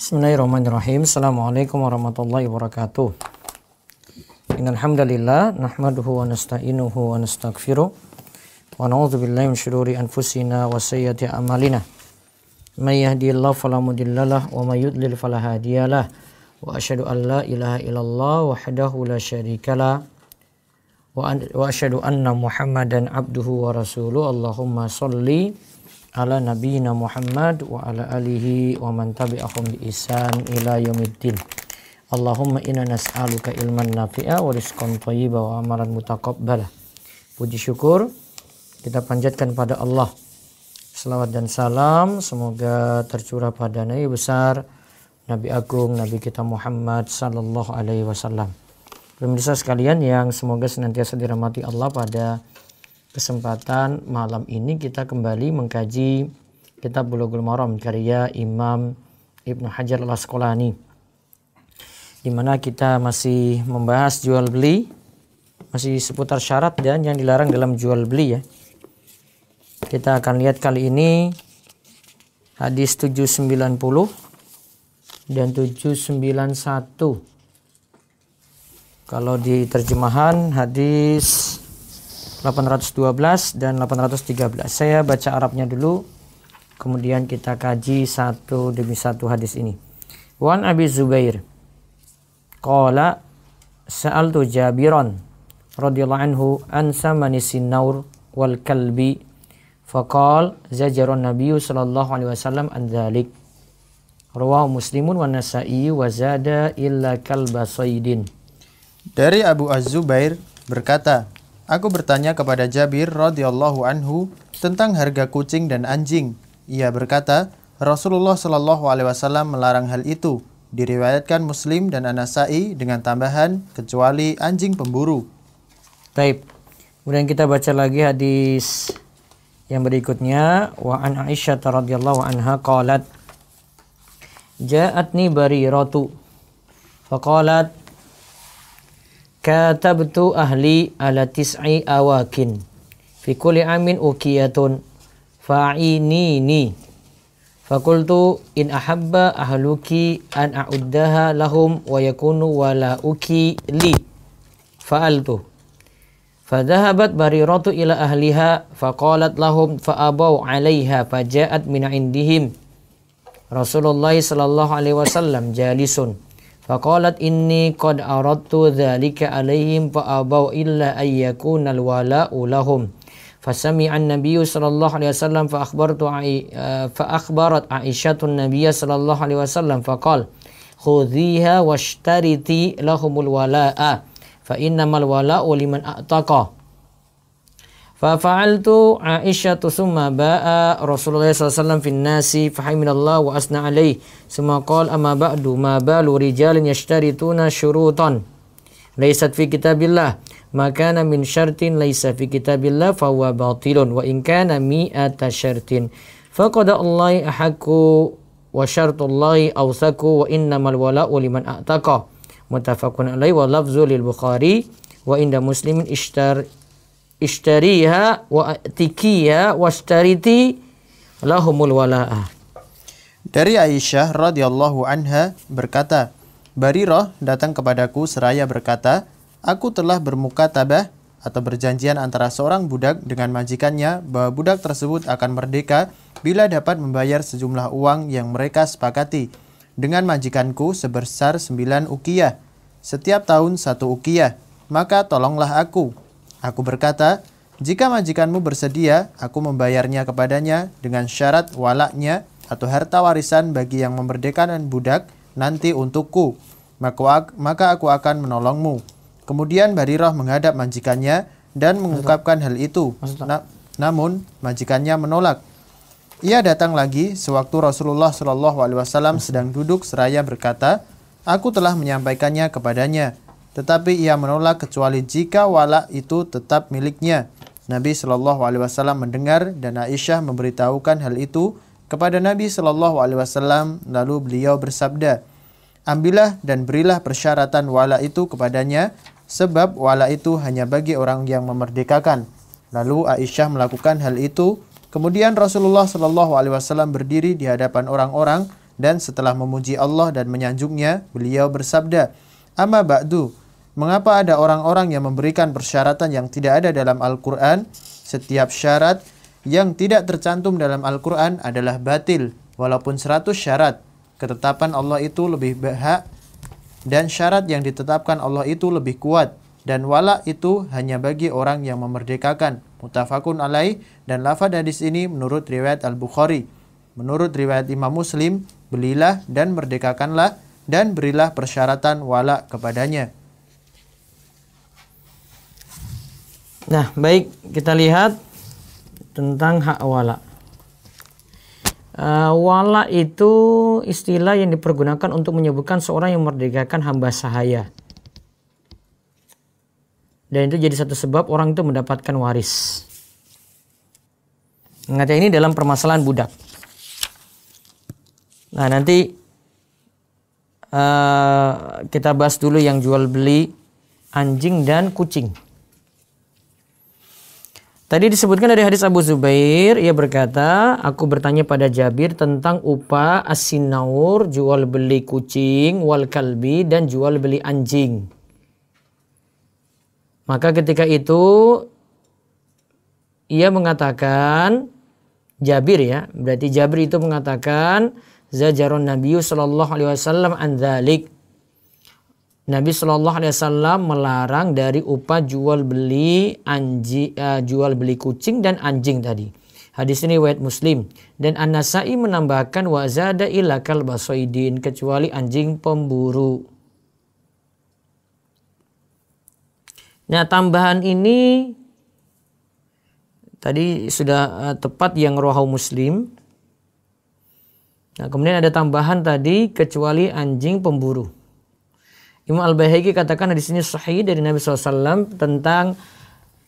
Bismillahirrahmanirrahim. Assalamualaikum warahmatullahi wabarakatuh. Innalhamdalillah nahmaduhu wa nasta'inuhu wa nastaghfiruh wa na'udzu billahi min shururi anfusina wa sayyiati a'malina. May yahdihillahu fala wa may yudlil falahadiyalah. Wa ashadu an la ilaha illallah wahdahu la syarikalah wa ashadu anna Muhammadan abduhu wa rasuluh. Allahumma shalli ala nabiyina Muhammad wa ala alihi wa man tabi'ahum bi ihsan ila yaumiddin. Allahumma inna nas'aluka ilman nafi'a wa rizqan thayyiba wa amalan mutaqabbala. Puji syukur kita panjatkan pada Allah. Selawat dan salam semoga tercurah pada Nabi besar Nabi Agung Nabi kita Muhammad sallallahu alaihi wasallam. Pemirsa sekalian yang semoga senantiasa dirahmati Allah pada kesempatan malam ini kita kembali mengkaji kitab Bulughul Maram karya Imam Ibnu Hajar Al-Asqalani. Di mana kita masih membahas jual beli, masih seputar syarat dan yang dilarang dalam jual beli ya. Kita akan lihat kali ini hadis 790 dan 791. Kalau di terjemahan hadis 812 dan 813. Saya baca Arabnya dulu, kemudian kita kaji satu demi satu hadis ini. Wan Abi Zubair. Qala sa'altu Jabiran radhiyallahu anhu an samanis naur wal kalbi faqal zajaron Nabi sallallahu alaihi wasallam an dzalik rawahu muslimun wa nasa'i wa zada illa kalba saydin dari Abu Az-Zubair berkata Aku bertanya kepada Jabir radhiyallahu anhu tentang harga kucing dan anjing. Ia berkata, Rasulullah shallallahu alaihi wasallam melarang hal itu. Diriwayatkan Muslim dan Anasai dengan tambahan kecuali anjing pemburu. Taib. Kemudian kita baca lagi hadis yang berikutnya wa an Aisyah radhiyallahu anha qalat Ja'atni bariratu faqalat katabtu ahli ala tis'i awakin fi kulli amin ukiyatun fa'inini fakultu in ahabba ahluki an a'uddaha lahum wa yakunu wala uki li fa'altu Fadahabat bariratu ila ahliha faqalat lahum fa'abaw alaiha faja'at min indihim Rasulullah sallallahu alaihi wasallam jalisun Faqalat inni qad aradtu dhalika alaihim fa'abau illa ayyakuna alwala'u lahum. فسمع النبي صلى الله عليه وسلم فأخبرت عي... فأخبرت عائشة النبي صلى الله عليه وسلم فقال خذيها واشترطي لهم الولاء فإنما الولاء لمن أعتقه ففعلت عائشة ثم باء رسول الله صلى الله عليه وسلم في الناس فحمد الله وأثنى عليه ثم قال أما بعد ما بال رجال يشترطون شروطا ليست في كتاب الله ما كان من شرط ليس في كتاب الله فهو باطل وإن كان مئة شرط فقد الله أحق وشرط الله أوثق وإنما الولاء لمن أعتقى متفق عليه ولفظ للبخاري وإن مسلم اشتر ishtariha wa tikiya washtariti lahumul walaa Dari Aisyah radhiyallahu anha berkata, Barirah datang kepadaku seraya berkata, Aku telah bermuka tabah atau berjanjian antara seorang budak dengan majikannya bahwa budak tersebut akan merdeka bila dapat membayar sejumlah uang yang mereka sepakati dengan majikanku sebesar sembilan ukiyah. Setiap tahun satu ukiyah, maka tolonglah aku Aku berkata, jika majikanmu bersedia, aku membayarnya kepadanya dengan syarat walaknya atau harta warisan bagi yang memerdekakan budak nanti untukku, maka aku akan menolongmu. Kemudian Barirah menghadap majikannya dan mengungkapkan hal itu. Na namun majikannya menolak. Ia datang lagi sewaktu Rasulullah Shallallahu Alaihi Wasallam sedang duduk seraya berkata, Aku telah menyampaikannya kepadanya tetapi ia menolak kecuali jika wala itu tetap miliknya. Nabi Shallallahu Alaihi Wasallam mendengar dan Aisyah memberitahukan hal itu kepada Nabi Shallallahu Alaihi Wasallam lalu beliau bersabda, ambillah dan berilah persyaratan wala itu kepadanya sebab wala itu hanya bagi orang yang memerdekakan. Lalu Aisyah melakukan hal itu. Kemudian Rasulullah Shallallahu Alaihi Wasallam berdiri di hadapan orang-orang dan setelah memuji Allah dan menyanjungnya, beliau bersabda, Amma ba'du, Mengapa ada orang-orang yang memberikan persyaratan yang tidak ada dalam Al-Quran? Setiap syarat yang tidak tercantum dalam Al-Quran adalah batil, walaupun seratus syarat. Ketetapan Allah itu lebih berhak dan syarat yang ditetapkan Allah itu lebih kuat. Dan wala itu hanya bagi orang yang memerdekakan. Mutafakun alaih dan lafad hadis ini menurut riwayat Al-Bukhari. Menurut riwayat Imam Muslim, belilah dan merdekakanlah dan berilah persyaratan wala kepadanya. Nah, baik kita lihat tentang hak wala. Uh, wala itu istilah yang dipergunakan untuk menyebutkan seorang yang merdekakan hamba sahaya. Dan itu jadi satu sebab orang itu mendapatkan waris. Ngaca ya, ini dalam permasalahan budak. Nah nanti uh, kita bahas dulu yang jual beli anjing dan kucing. Tadi disebutkan dari hadis Abu Zubair, ia berkata, aku bertanya pada Jabir tentang upah asinaur, jual beli kucing, wal kalbi, dan jual beli anjing. Maka ketika itu, ia mengatakan, Jabir ya, berarti Jabir itu mengatakan, Zajaron Nabi shallallahu Alaihi Wasallam an Nabi Shallallahu Alaihi Wasallam melarang dari upah jual beli anji, uh, jual beli kucing dan anjing tadi. Hadis ini riwayat Muslim dan An-Nasa'i menambahkan wazada ilakal basoidin kecuali anjing pemburu. Nah tambahan ini tadi sudah eh, tepat yang rohau Muslim. Nah kemudian ada tambahan tadi kecuali anjing pemburu. Imam Al Baihaqi katakan di sini sahih dari Nabi SAW tentang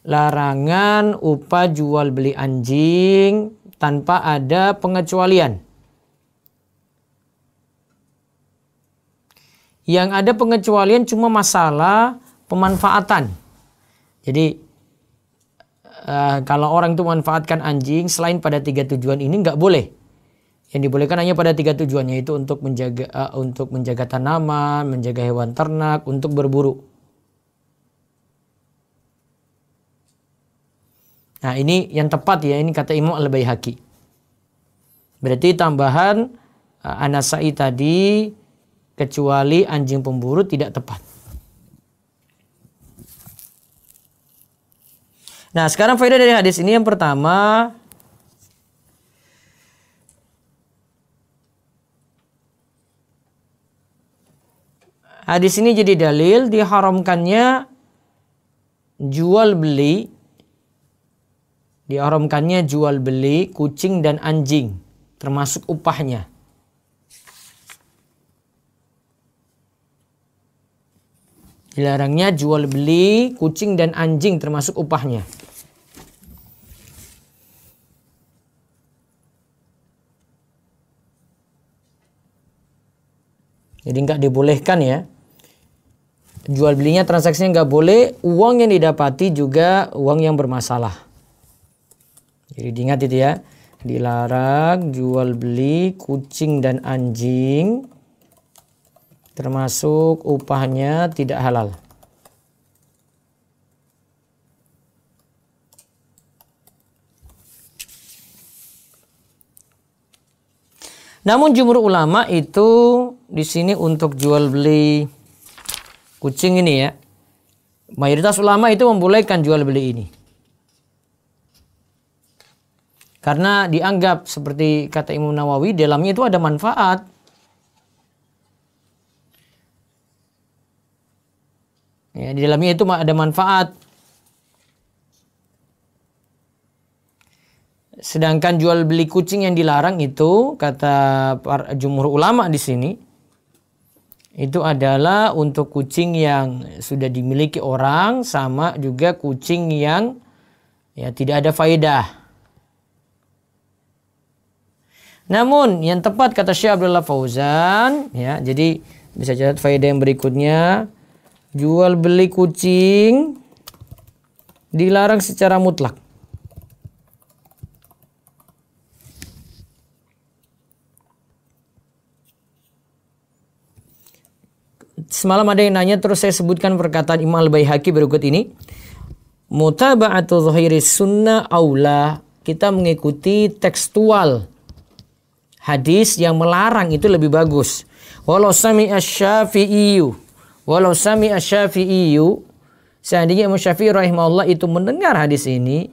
larangan upah jual beli anjing tanpa ada pengecualian. Yang ada pengecualian cuma masalah pemanfaatan. Jadi uh, kalau orang itu memanfaatkan anjing selain pada tiga tujuan ini nggak boleh yang dibolehkan hanya pada tiga tujuan yaitu untuk menjaga uh, untuk menjaga tanaman, menjaga hewan ternak, untuk berburu. Nah, ini yang tepat ya, ini kata Imam Al-Baihaqi. Berarti tambahan uh, anasai tadi kecuali anjing pemburu tidak tepat. Nah, sekarang faedah dari hadis ini yang pertama Hadis ini jadi dalil diharamkannya jual beli diharamkannya jual beli kucing dan anjing termasuk upahnya. Dilarangnya jual beli kucing dan anjing termasuk upahnya. Jadi nggak dibolehkan ya. Jual belinya transaksinya nggak boleh. Uang yang didapati juga uang yang bermasalah. Jadi diingat itu ya. Dilarang jual beli kucing dan anjing termasuk upahnya tidak halal. Namun jumhur ulama itu di sini untuk jual beli kucing ini ya. Mayoritas ulama itu membolehkan jual beli ini. Karena dianggap seperti kata Imam Nawawi, dalamnya itu ada manfaat. Ya, di dalamnya itu ada manfaat. Sedangkan jual beli kucing yang dilarang itu kata para jumhur ulama di sini itu adalah untuk kucing yang sudah dimiliki orang sama juga kucing yang ya tidak ada faedah. Namun yang tepat kata Syekh Abdullah Fauzan ya jadi bisa catat faedah yang berikutnya jual beli kucing dilarang secara mutlak. Semalam ada yang nanya terus saya sebutkan perkataan Imam Al-Baihaqi berikut ini. Mutaba'atu zahiri sunnah aula. Kita mengikuti tekstual hadis yang melarang itu lebih bagus. Walau sami asyafi'iyu. Walau sami asyafi'iyu. Seandainya Imam Syafi'i rahimahullah itu mendengar hadis ini.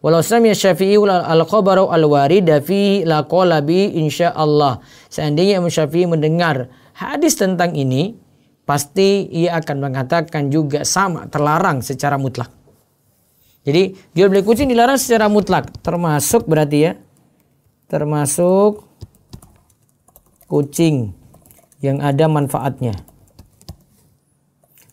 Walau sami asyafi'i al-khabaru al-warida fi qala bi insyaallah. Seandainya Imam Syafi'i mendengar hadis tentang ini pasti ia akan mengatakan juga sama terlarang secara mutlak. Jadi jual beli kucing dilarang secara mutlak termasuk berarti ya termasuk kucing yang ada manfaatnya.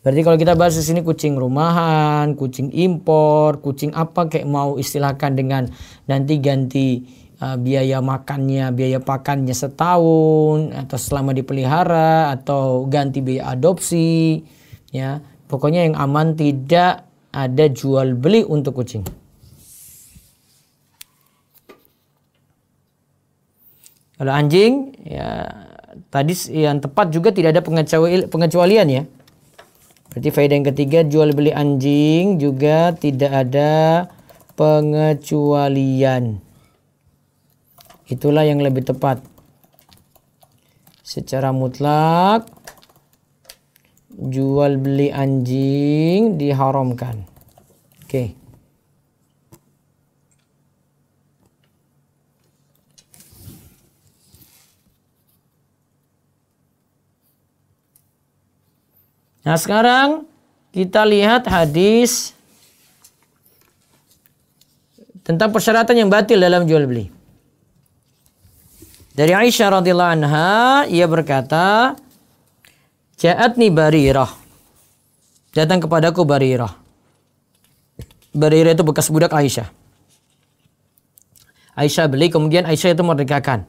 Berarti kalau kita bahas di sini kucing rumahan, kucing impor, kucing apa kayak mau istilahkan dengan nanti ganti Uh, biaya makannya, biaya pakannya setahun atau selama dipelihara atau ganti biaya adopsi ya. Pokoknya yang aman tidak ada jual beli untuk kucing. Kalau anjing ya tadi yang tepat juga tidak ada pengecualian ya. Berarti faedah yang ketiga jual beli anjing juga tidak ada pengecualian. Itulah yang lebih tepat. Secara mutlak jual beli anjing diharamkan. Oke. Okay. Nah, sekarang kita lihat hadis tentang persyaratan yang batil dalam jual beli. Dari Aisyah radhiyallahu anha ia berkata, "Ja'atni Barirah." Datang kepadaku Barirah. Barirah itu bekas budak Aisyah. Aisyah beli kemudian Aisyah itu merdekakan.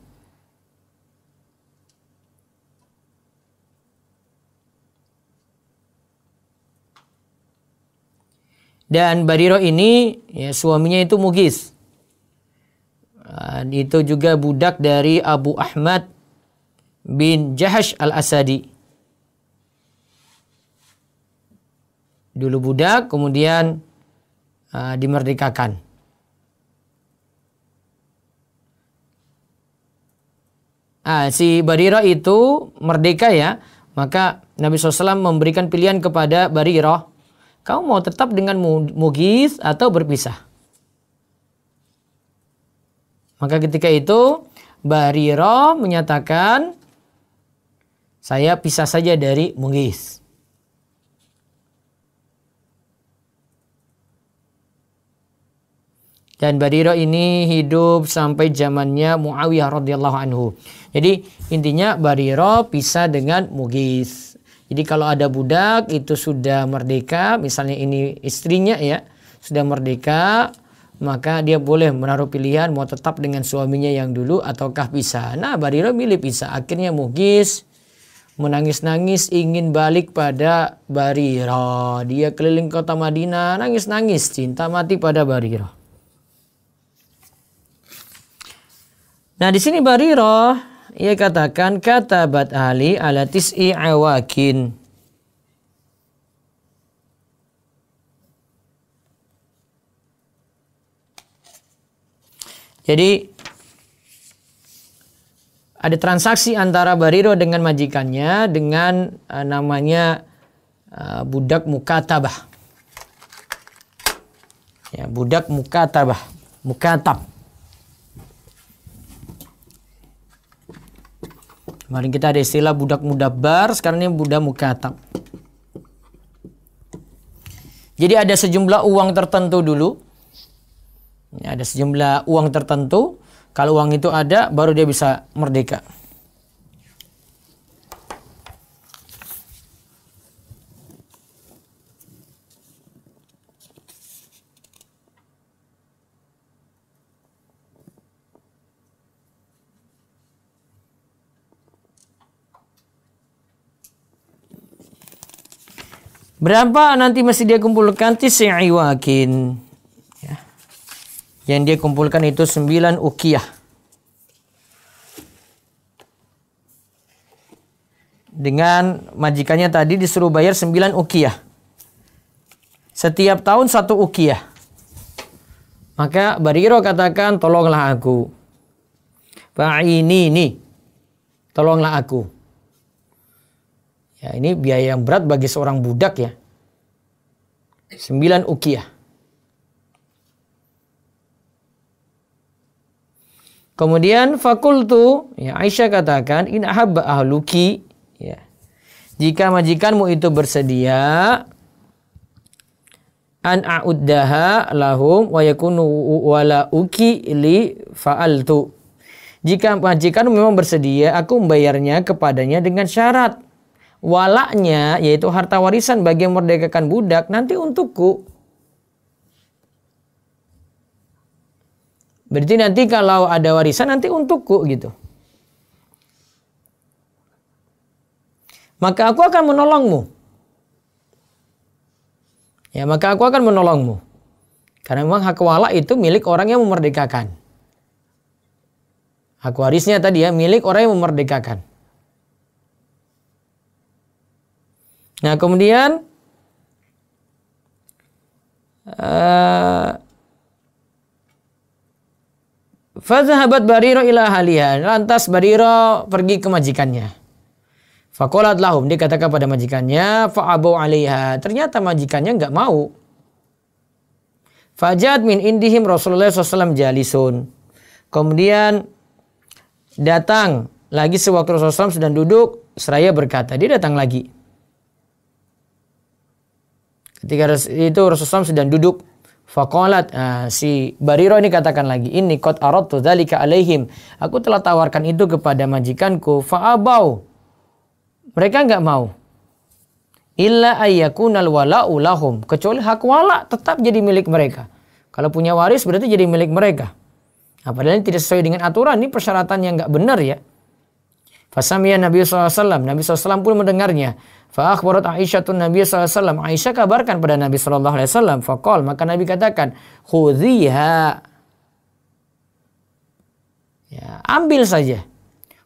Dan Bariro ini ya, suaminya itu Mugis itu juga budak dari Abu Ahmad bin Jahash al-Asadi. Dulu budak, kemudian uh, dimerdekakan. Ah, si Barirah itu merdeka ya, maka Nabi SAW memberikan pilihan kepada Barirah, kamu mau tetap dengan Mugis atau berpisah? Maka ketika itu Bariro menyatakan saya pisah saja dari Munggis. Dan Bariro ini hidup sampai zamannya Muawiyah radhiyallahu anhu. Jadi intinya Bariro pisah dengan Mugis. Jadi kalau ada budak itu sudah merdeka, misalnya ini istrinya ya, sudah merdeka, maka dia boleh menaruh pilihan mau tetap dengan suaminya yang dulu ataukah bisa. Nah, Barira milih bisa. Akhirnya Mugis menangis-nangis ingin balik pada Barira. Dia keliling kota Madinah, nangis-nangis cinta mati pada Barira. Nah, di sini Barira ia katakan kata Bat Ali alatis tis'i awakin. Jadi ada transaksi antara Bariro dengan majikannya dengan uh, namanya uh, budak mukatabah. Ya, budak mukatabah, mukatab. Kemarin kita ada istilah budak mudabar, sekarang ini budak mukatab. Jadi ada sejumlah uang tertentu dulu ada sejumlah uang tertentu. Kalau uang itu ada, baru dia bisa merdeka. Berapa nanti masih dia kumpulkan? Tisi'i wakin yang dia kumpulkan itu sembilan ukiyah. Dengan majikannya tadi disuruh bayar sembilan ukiyah. Setiap tahun satu ukiyah. Maka Bariro katakan tolonglah aku. ini ini. Tolonglah aku. Ya, ini biaya yang berat bagi seorang budak ya. Sembilan ukiyah. Kemudian fakultu, ya Aisyah katakan, in ahabba ahluki, ya. Jika majikanmu itu bersedia an a'uddaha lahum wa yakunu wala uki li fa'altu. Jika majikanmu memang bersedia, aku membayarnya kepadanya dengan syarat walaknya yaitu harta warisan bagi yang merdekakan budak nanti untukku Berarti nanti kalau ada warisan nanti untukku gitu. Maka aku akan menolongmu. Ya, maka aku akan menolongmu. Karena memang hak wala itu milik orang yang memerdekakan. Hak warisnya tadi ya, milik orang yang memerdekakan. Nah, kemudian uh, Fadzahabat Bariro ila haliha. Lantas Bariro pergi ke majikannya. Fakolat lahum. Dia katakan pada majikannya. Fa'abau alaiha. Ternyata majikannya nggak mau. Fajat min indihim Rasulullah SAW jalisun. Kemudian datang lagi sewaktu Rasulullah SAW sedang duduk. Seraya berkata. Dia datang lagi. Ketika itu Rasulullah SAW sedang duduk Fakolat nah, si Bariro ini katakan lagi ini kot arot dalika alaihim. Aku telah tawarkan itu kepada majikanku faabau. Mereka nggak mau. Illa ayyakunal wala'u lahum. Kecuali hak wala tetap jadi milik mereka. Kalau punya waris berarti jadi milik mereka. Nah, padahal ini tidak sesuai dengan aturan. Ini persyaratan yang nggak benar ya. Fasamia Nabi SAW. Nabi SAW pun mendengarnya. Fa'akhbarat Aisyah tun Nabi SAW. Aisyah kabarkan pada Nabi SAW. Fakol. Maka Nabi katakan. Khudhiha. Ya, ambil saja.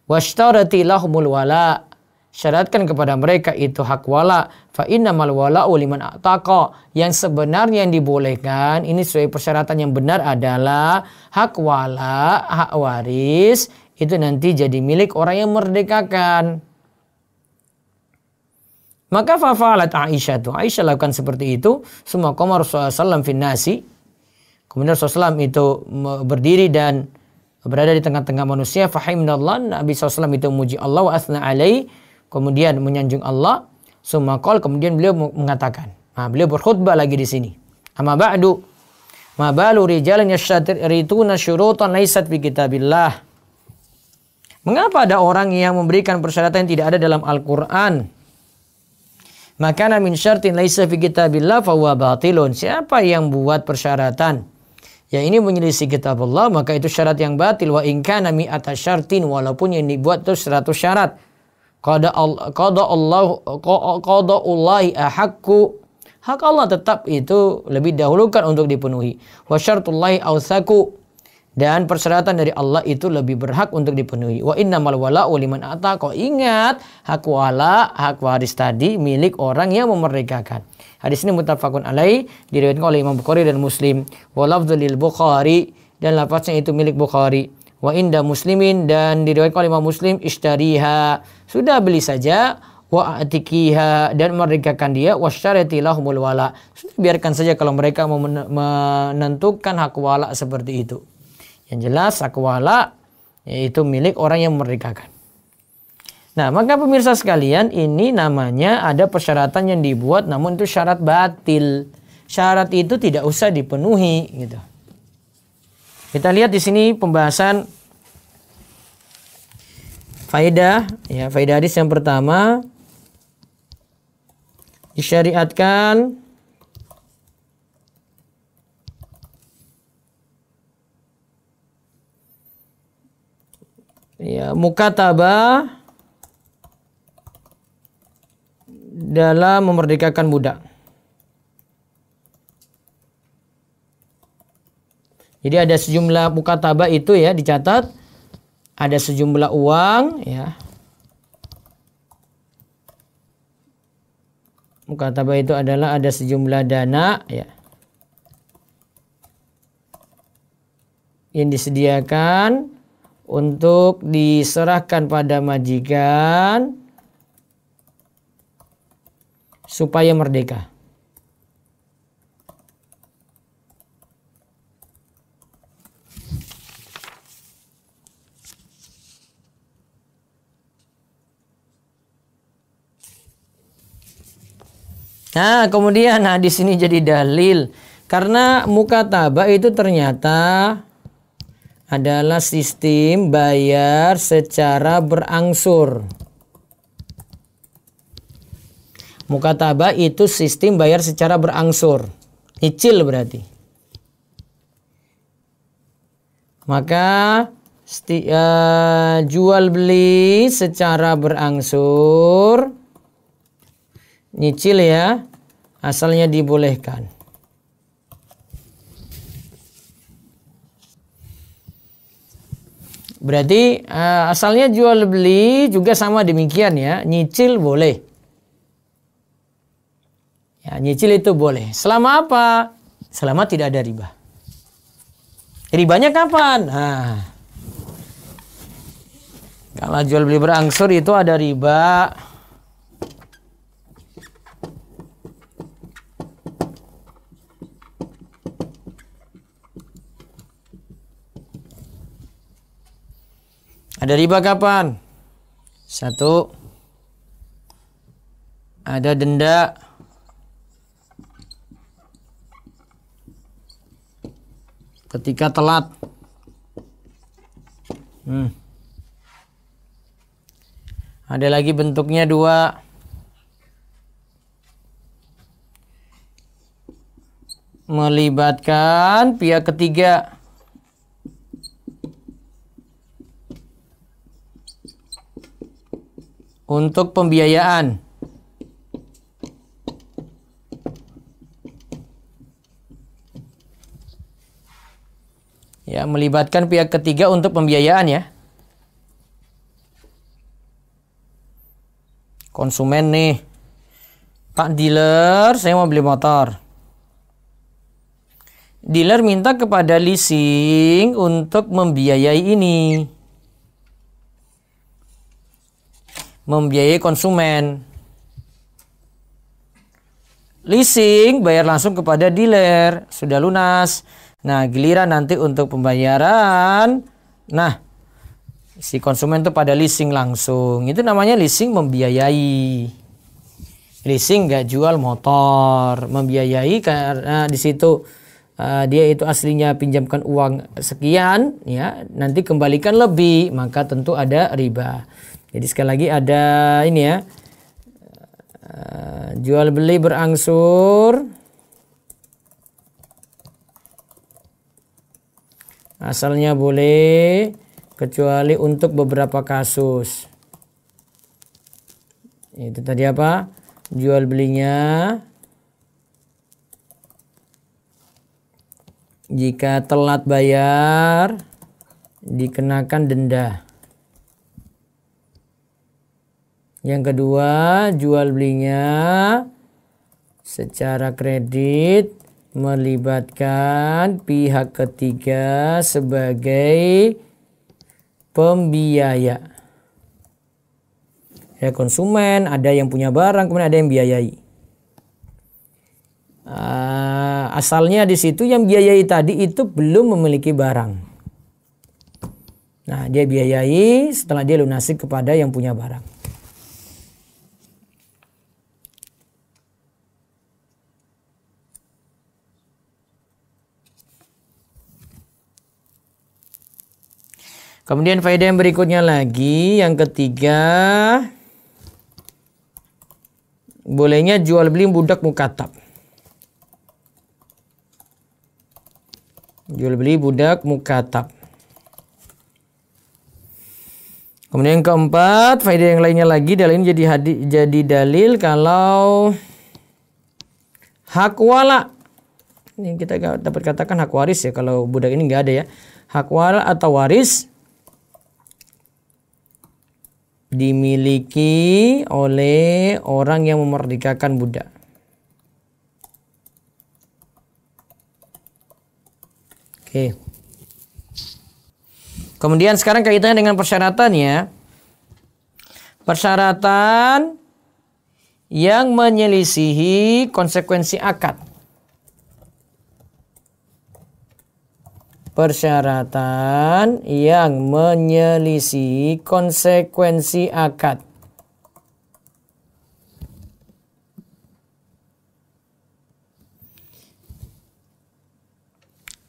Washtarati lahumul wala. Syaratkan kepada mereka itu hak wala. Fa innamal wala uliman ataqa. Yang sebenarnya yang dibolehkan, ini sesuai persyaratan yang benar adalah hak wala, hak waris itu nanti jadi milik orang yang merdekakan. Maka fafalat Aisyah itu, Aisyah lakukan seperti itu. Semua komar Rasulullah finnasi. Kemudian Rasulullah itu berdiri dan berada di tengah-tengah manusia. Fahimnallah. Nabi SAW itu muji Allah wa asna alaih. Kemudian menyanjung Allah. Semua kol kemudian beliau mengatakan. Nah, beliau berkhutbah lagi di sini. Amma ba'du. Ma balu rijalan yashatir rituna syurutan laisat fi kitabillah. Mengapa ada orang yang memberikan persyaratan yang tidak ada dalam Al-Quran? Maka min syartin laisa fi kitabillah fahuwa batilun. Siapa yang buat persyaratan? Ya ini menyelisih kitab Allah, maka itu syarat yang batil. Wa inka nami atas syartin, walaupun yang dibuat itu seratus syarat. Qada Allah, qada Allah, qada ahakku. Hak Allah tetap itu lebih dahulukan untuk dipenuhi. Wa syartullahi awthaku. Dan persyaratan dari Allah itu lebih berhak untuk dipenuhi. Wa innamal wala'u liman ataqo. Ingat, hak wala, hak waris tadi milik orang yang memerdekakan. Hadis ini mutafakun alai diriwayatkan oleh Imam Bukhari dan Muslim. Wa lafdzul Bukhari dan lafaznya itu milik Bukhari. Wa inda muslimin dan diriwayatkan oleh Imam Muslim ishtariha. Sudah beli saja wa atikiha dan merdekakan dia wasyaratilahumul wala. Biarkan saja kalau mereka mau menentukan hak wala seperti itu. Yang jelas akwala yaitu milik orang yang memerdekakan. Nah, maka pemirsa sekalian, ini namanya ada persyaratan yang dibuat namun itu syarat batil. Syarat itu tidak usah dipenuhi gitu. Kita lihat di sini pembahasan faedah ya, faedah hadis yang pertama disyariatkan ya mukataba dalam memerdekakan budak. Jadi ada sejumlah mukataba itu ya dicatat ada sejumlah uang ya. Mukataba itu adalah ada sejumlah dana ya. yang disediakan untuk diserahkan pada majikan supaya merdeka. Nah, kemudian nah di sini jadi dalil karena muka mukatabah itu ternyata adalah sistem bayar secara berangsur. Mukataba itu sistem bayar secara berangsur. Nyicil berarti. Maka sti, uh, jual beli secara berangsur nyicil ya asalnya dibolehkan. Berarti uh, asalnya jual beli juga sama demikian ya, nyicil boleh. Ya, nyicil itu boleh. Selama apa? Selama tidak ada riba. Ribanya kapan? Nah. Kalau jual beli berangsur itu ada riba. Ada riba kapan? Satu. Ada denda. Ketika telat. Hmm. Ada lagi bentuknya dua. Melibatkan pihak ketiga. untuk pembiayaan. Ya, melibatkan pihak ketiga untuk pembiayaan ya. Konsumen nih. Pak dealer, saya mau beli motor. Dealer minta kepada leasing untuk membiayai ini. membiayai konsumen. Leasing bayar langsung kepada dealer, sudah lunas. Nah, giliran nanti untuk pembayaran. Nah, si konsumen itu pada leasing langsung. Itu namanya leasing membiayai. Leasing nggak jual motor, membiayai karena di situ eh, dia itu aslinya pinjamkan uang sekian ya, nanti kembalikan lebih, maka tentu ada riba. Jadi sekali lagi ada ini ya. Eh, jual beli berangsur. Asalnya boleh kecuali untuk beberapa kasus. Itu tadi apa? Jual belinya jika telat bayar dikenakan denda. Yang kedua, jual belinya secara kredit melibatkan pihak ketiga sebagai pembiaya. Ya, konsumen, ada yang punya barang, kemudian ada yang biayai. Ah, asalnya di situ yang biayai tadi itu belum memiliki barang. Nah, dia biayai setelah dia lunasi kepada yang punya barang. Kemudian faedah yang berikutnya lagi, yang ketiga bolehnya jual beli budak mukatab. Jual beli budak mukatab. Kemudian yang keempat, faedah yang lainnya lagi dalil ini jadi hadi, jadi dalil kalau hak wala ini kita dapat katakan hak waris ya kalau budak ini nggak ada ya hak wala atau waris dimiliki oleh orang yang memerdekakan budak. Oke. Kemudian sekarang kaitannya dengan persyaratan ya, Persyaratan yang menyelisihi konsekuensi akad. persyaratan yang menyelisih konsekuensi akad.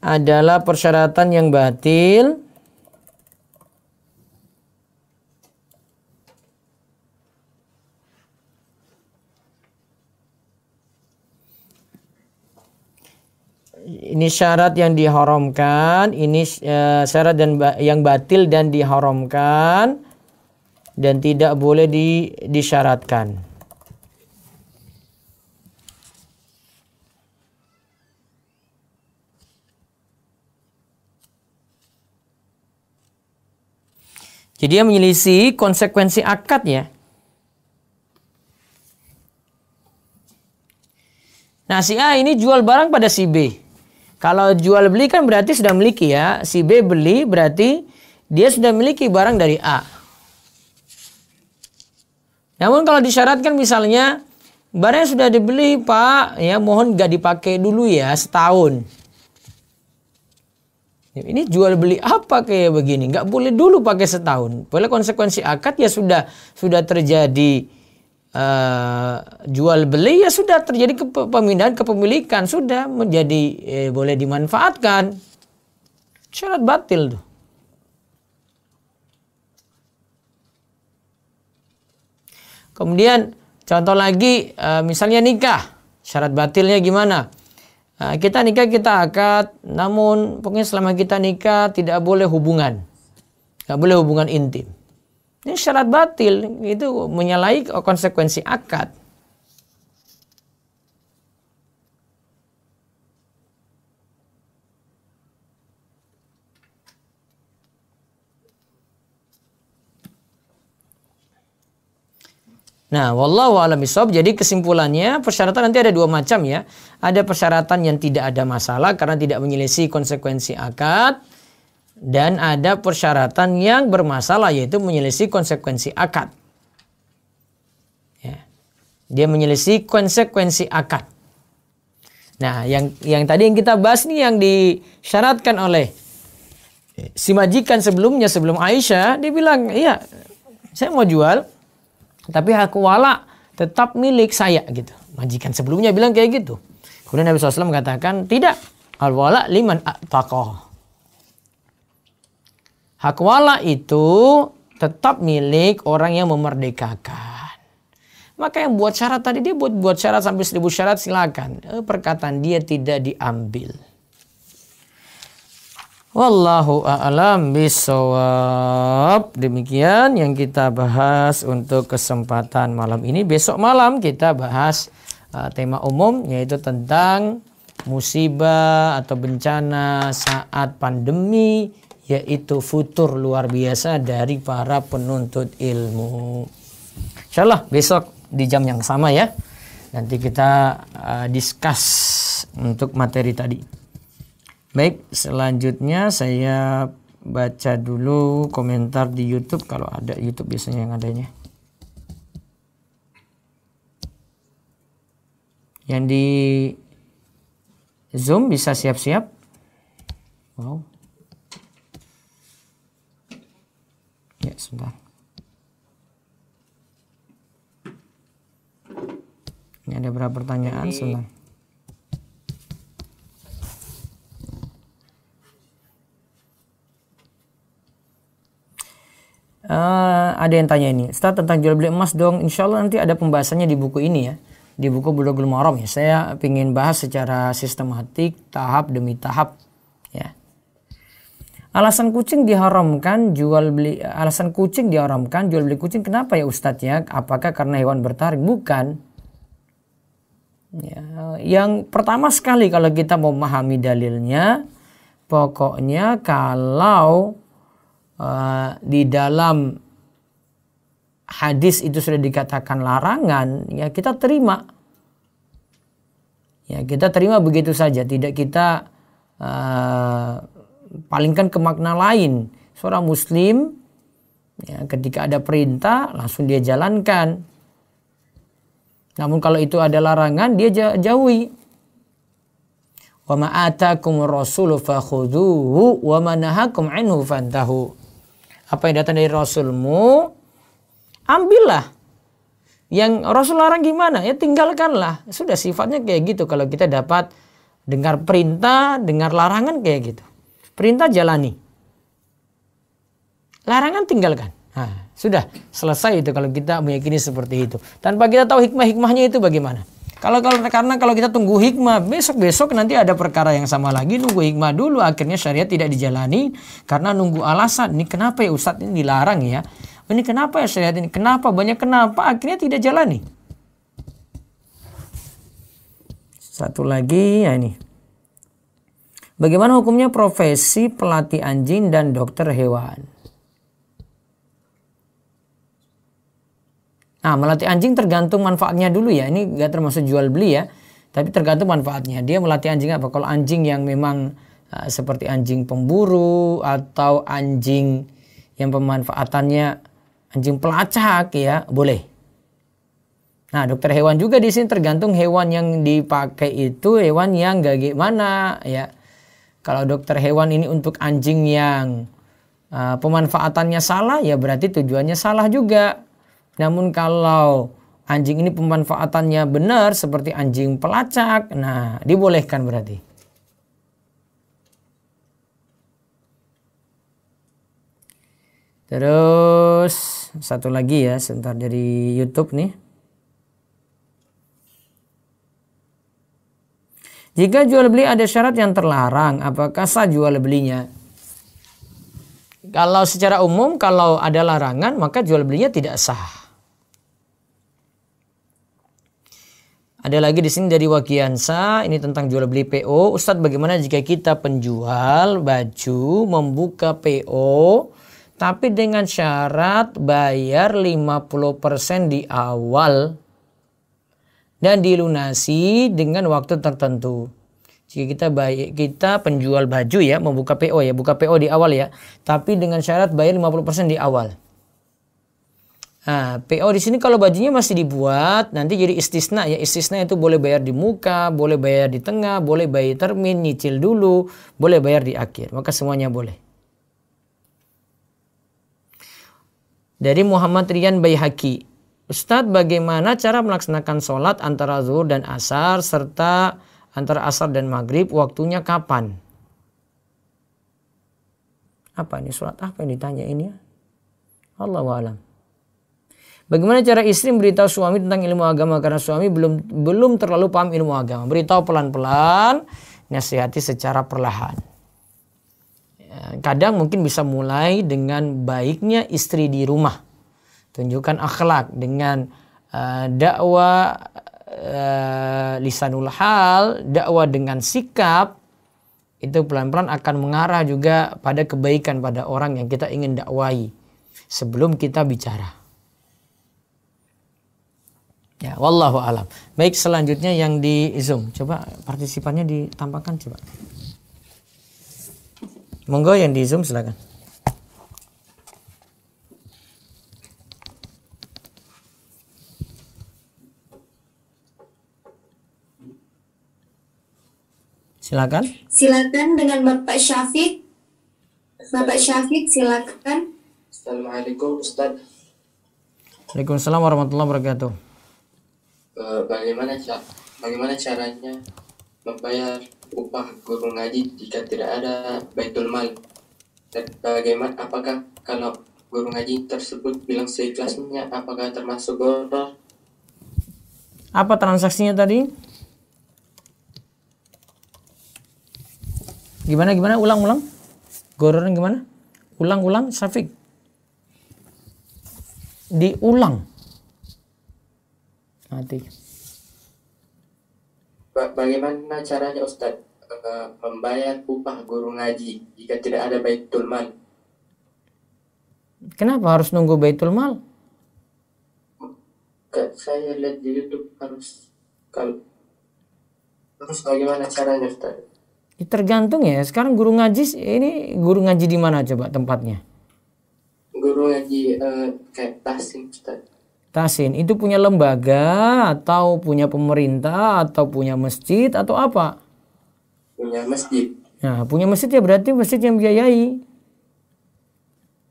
adalah persyaratan yang batil ini syarat yang diharamkan, ini uh, syarat dan yang batil dan diharamkan dan tidak boleh di, disyaratkan. Jadi dia menyelisih konsekuensi akad ya. Nah si A ini jual barang pada si B. Kalau jual beli kan berarti sudah memiliki ya. Si B beli berarti dia sudah memiliki barang dari A. Namun kalau disyaratkan misalnya barang sudah dibeli Pak, ya mohon gak dipakai dulu ya setahun. Ya, ini jual beli apa kayak begini? Gak boleh dulu pakai setahun. Boleh konsekuensi akad ya sudah sudah terjadi uh, jual beli ya sudah terjadi kepemindahan kepemilikan sudah menjadi eh, boleh dimanfaatkan syarat batil tuh kemudian contoh lagi uh, misalnya nikah syarat batilnya gimana uh, kita nikah kita akad namun pokoknya selama kita nikah tidak boleh hubungan nggak boleh hubungan intim ini syarat batil, itu menyalahi konsekuensi akad. Nah, wallahu alam Jadi kesimpulannya persyaratan nanti ada dua macam ya. Ada persyaratan yang tidak ada masalah karena tidak menyelisih konsekuensi akad dan ada persyaratan yang bermasalah yaitu menyelisih konsekuensi akad. Ya. Dia menyelisih konsekuensi akad. Nah, yang yang tadi yang kita bahas ini yang disyaratkan oleh si majikan sebelumnya sebelum Aisyah dia bilang, "Iya, saya mau jual tapi hak wala tetap milik saya." gitu. Majikan sebelumnya bilang kayak gitu. Kemudian Nabi SAW mengatakan, "Tidak, al wala liman taqah Hak wala itu tetap milik orang yang memerdekakan. Maka yang buat syarat tadi dia buat buat syarat sampai seribu syarat silakan. Eh, perkataan dia tidak diambil. Wallahu a'lam bisawab. Demikian yang kita bahas untuk kesempatan malam ini. Besok malam kita bahas uh, tema umum yaitu tentang musibah atau bencana saat pandemi yaitu futur luar biasa dari para penuntut ilmu. Insya Allah besok di jam yang sama ya. Nanti kita uh, discuss untuk materi tadi. Baik, selanjutnya saya baca dulu komentar di YouTube kalau ada YouTube biasanya yang adanya. Yang di Zoom bisa siap-siap. Wow. Ya, sebentar. Ini ada beberapa pertanyaan, Jadi... sebentar. Uh, ada yang tanya ini, Ustaz tentang jual beli emas dong. Insya Allah nanti ada pembahasannya di buku ini ya, di buku Bulogul Maram ya. Saya ingin bahas secara sistematik, tahap demi tahap Alasan kucing diharamkan jual beli alasan kucing diharamkan jual beli kucing kenapa ya Ustadz ya? Apakah karena hewan bertarik? Bukan. Ya, yang pertama sekali kalau kita mau memahami dalilnya, pokoknya kalau uh, di dalam hadis itu sudah dikatakan larangan, ya kita terima. Ya kita terima begitu saja, tidak kita uh, palingkan ke makna lain. Seorang muslim ya, ketika ada perintah langsung dia jalankan. Namun kalau itu ada larangan dia jauhi. Wa ma atakum rasulu fakhuduhu wa ma nahakum anhu fantahu. Apa yang datang dari rasulmu ambillah. Yang rasul larang gimana? Ya tinggalkanlah. Sudah sifatnya kayak gitu kalau kita dapat dengar perintah, dengar larangan kayak gitu. Perintah jalani. Larangan tinggalkan. Nah, sudah selesai itu kalau kita meyakini seperti itu. Tanpa kita tahu hikmah-hikmahnya itu bagaimana. Kalau kalau karena kalau kita tunggu hikmah besok-besok nanti ada perkara yang sama lagi nunggu hikmah dulu akhirnya syariat tidak dijalani karena nunggu alasan ini kenapa ya Ustadz ini dilarang ya. Ini kenapa ya syariat ini? Kenapa banyak kenapa akhirnya tidak jalani. Satu lagi ya ini. Bagaimana hukumnya profesi pelatih anjing dan dokter hewan? Nah, melatih anjing tergantung manfaatnya dulu ya. Ini nggak termasuk jual beli ya, tapi tergantung manfaatnya. Dia melatih anjing apa? Kalau anjing yang memang uh, seperti anjing pemburu atau anjing yang pemanfaatannya anjing pelacak ya, boleh. Nah, dokter hewan juga di sini tergantung hewan yang dipakai itu hewan yang gak gimana ya. Kalau dokter hewan ini untuk anjing yang uh, pemanfaatannya salah, ya berarti tujuannya salah juga. Namun kalau anjing ini pemanfaatannya benar seperti anjing pelacak, nah dibolehkan berarti. Terus satu lagi ya, sebentar dari YouTube nih. Jika jual beli ada syarat yang terlarang, apakah sah jual belinya? Kalau secara umum kalau ada larangan maka jual belinya tidak sah. Ada lagi di sini dari Wakiansa, ini tentang jual beli PO. Ustadz bagaimana jika kita penjual baju membuka PO tapi dengan syarat bayar 50% di awal dan dilunasi dengan waktu tertentu. Jika kita baik kita penjual baju ya membuka PO ya, buka PO di awal ya, tapi dengan syarat bayar 50% di awal. Nah, PO di sini kalau bajunya masih dibuat, nanti jadi istisna ya. Istisna itu boleh bayar di muka, boleh bayar di tengah, boleh bayar termin, nyicil dulu, boleh bayar di akhir. Maka semuanya boleh. Dari Muhammad Rian Bayhaki Ustadz bagaimana cara melaksanakan sholat antara zuhur dan asar serta antara asar dan maghrib waktunya kapan? Apa ini sholat apa yang ditanya ini ya? Allah alam. Bagaimana cara istri memberitahu suami tentang ilmu agama karena suami belum belum terlalu paham ilmu agama. Beritahu pelan-pelan, nasihati secara perlahan. Ya, kadang mungkin bisa mulai dengan baiknya istri di rumah tunjukkan akhlak dengan uh, dakwah uh, lisanul hal, dakwah dengan sikap itu pelan-pelan akan mengarah juga pada kebaikan pada orang yang kita ingin dakwahi sebelum kita bicara. Ya, wallahu alam. Baik, selanjutnya yang di Zoom. Coba partisipannya ditampakkan coba. Monggo yang di Zoom silakan. Silakan. Silakan dengan Bapak Syafiq. Bapak Syafiq silakan. Assalamualaikum Ustaz. Waalaikumsalam warahmatullahi wabarakatuh. Eh, bagaimana bagaimana caranya membayar upah guru ngaji jika tidak ada baitul mal? Dan bagaimana apakah kalau guru ngaji tersebut bilang seikhlasnya apakah termasuk goror? Apa transaksinya tadi? Gimana gimana? Ulang ulang. Gororan gimana? Ulang ulang. Syafiq. Diulang. Mati. Bagaimana caranya Ustadz uh, eh, membayar upah guru ngaji jika tidak ada baitul mal? Kenapa harus nunggu baitul mal? Saya lihat di YouTube harus kalau terus bagaimana caranya Ustaz? Ya, tergantung ya. Sekarang guru ngaji ini guru ngaji di mana coba tempatnya? Guru ngaji uh, kayak Tasin Ustaz. Tasin itu punya lembaga atau punya pemerintah atau punya masjid atau apa? Punya masjid. Nah, punya masjid ya berarti masjid yang biayai.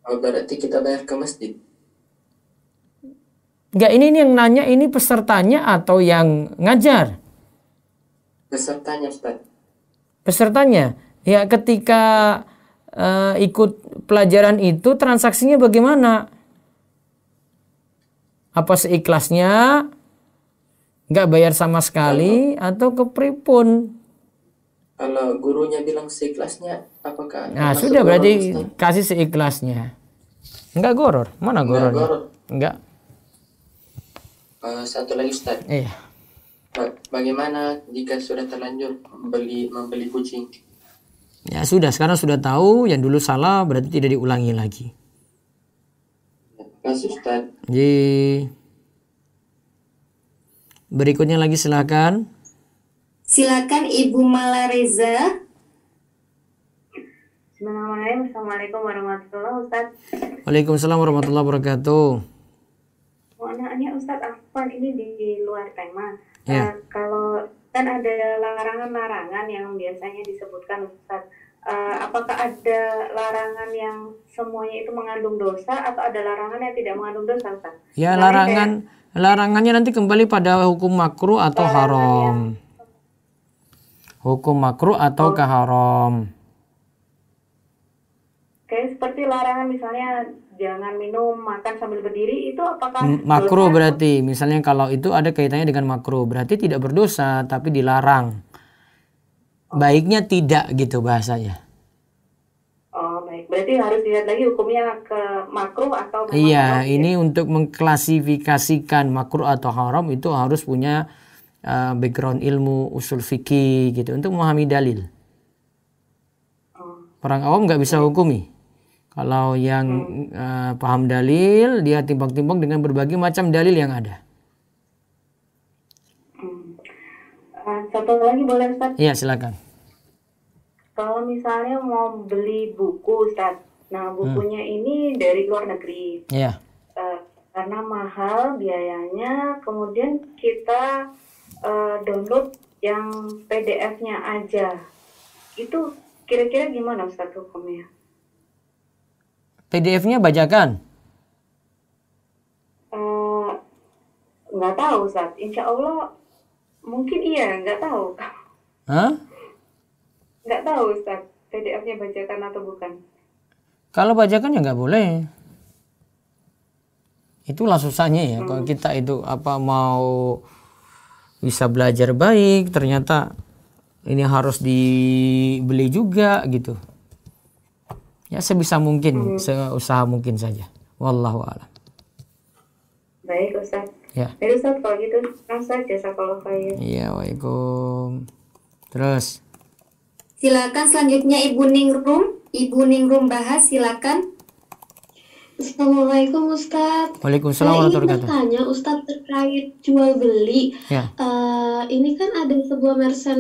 Oh, berarti kita bayar ke masjid. Enggak, ini, ini yang nanya ini pesertanya atau yang ngajar? Pesertanya, Ustaz pesertanya. Ya ketika uh, ikut pelajaran itu transaksinya bagaimana? Apa seikhlasnya? Nggak bayar sama sekali Halo. atau pripun? Kalau gurunya bilang seikhlasnya, apakah? Nah sudah berarti misalnya? kasih seikhlasnya. Enggak goror, mana gorornya? Nggak. Goror. Enggak. Uh, satu lagi Ustaz. Iya. Bagaimana jika sudah terlanjur membeli membeli kucing? Ya sudah, sekarang sudah tahu yang dulu salah berarti tidak diulangi lagi. Ya, terima Ustaz. Ye. Berikutnya lagi silakan. Silakan Ibu Malareza. Assalamualaikum warahmatullahi wabarakatuh. Waalaikumsalam warahmatullahi wabarakatuh. anaknya Ustaz, apa kan ini di luar tema yeah. Iya. kalau kan ada larangan-larangan yang biasanya disebutkan Ustaz uh, apakah ada larangan yang semuanya itu mengandung dosa atau ada larangan yang tidak mengandung dosa Ustaz? Ya nah, larangan ya. larangannya nanti kembali pada hukum makruh atau haram. Hukum makruh atau oh. keharam. Oke, seperti larangan misalnya jangan minum, makan sambil berdiri itu apakah makro dosa? berarti misalnya kalau itu ada kaitannya dengan makro berarti tidak berdosa tapi dilarang. Oh. Baiknya tidak gitu bahasanya. Oh baik, berarti harus dilihat lagi hukumnya ke makro atau Iya, ya? ini ya? untuk mengklasifikasikan makro atau haram itu harus punya uh, background ilmu usul fikih gitu untuk memahami dalil. Oh. Orang awam nggak bisa hukumi. Kalau yang uh, paham dalil, dia timbang-timbang dengan berbagai macam dalil yang ada. Hmm. Uh, satu lagi boleh Ustaz? Iya silakan. Kalau misalnya mau beli buku Ustaz, nah bukunya hmm. ini dari luar negeri. Iya. Uh, karena mahal biayanya, kemudian kita uh, download yang PDF-nya aja. Itu kira-kira gimana Ustaz hukumnya? PDF-nya bajakan? Uh, tahu, Ustaz. Insya Allah mungkin iya, enggak tahu. Hah? Enggak tahu, Ustaz. PDF-nya bajakan atau bukan. Kalau bajakan ya nggak boleh. Itulah susahnya ya. Hmm. Kalau kita itu apa mau bisa belajar baik, ternyata ini harus dibeli juga gitu ya sebisa mungkin hmm. seusaha mungkin saja wallahu alam baik Ustaz ya baik Ustaz kalau gitu rasa jasa kalau kaya iya waalaikum terus silakan selanjutnya Ibu Ningrum Ibu Ningrum bahas silakan Assalamualaikum Ustaz. Waalaikumsalam nah, ini bertanya Ustaz terkait jual beli. Ya. Uh, ini kan ada sebuah mersen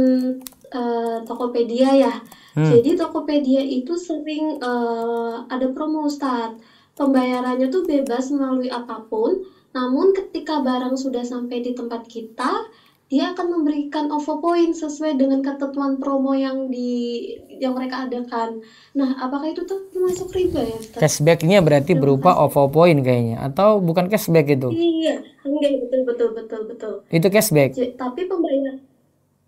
uh, Tokopedia ya Hmm. Jadi Tokopedia itu sering uh, ada promo Ustadz. Pembayarannya tuh bebas melalui apapun, namun ketika barang sudah sampai di tempat kita, dia akan memberikan OVO point sesuai dengan ketentuan promo yang di yang mereka adakan. Nah, apakah itu termasuk riba ya? Cashbacknya berarti berupa OVO point kayaknya, atau bukan cashback itu? Iya, enggak betul betul betul betul. Itu cashback. tapi pembayar,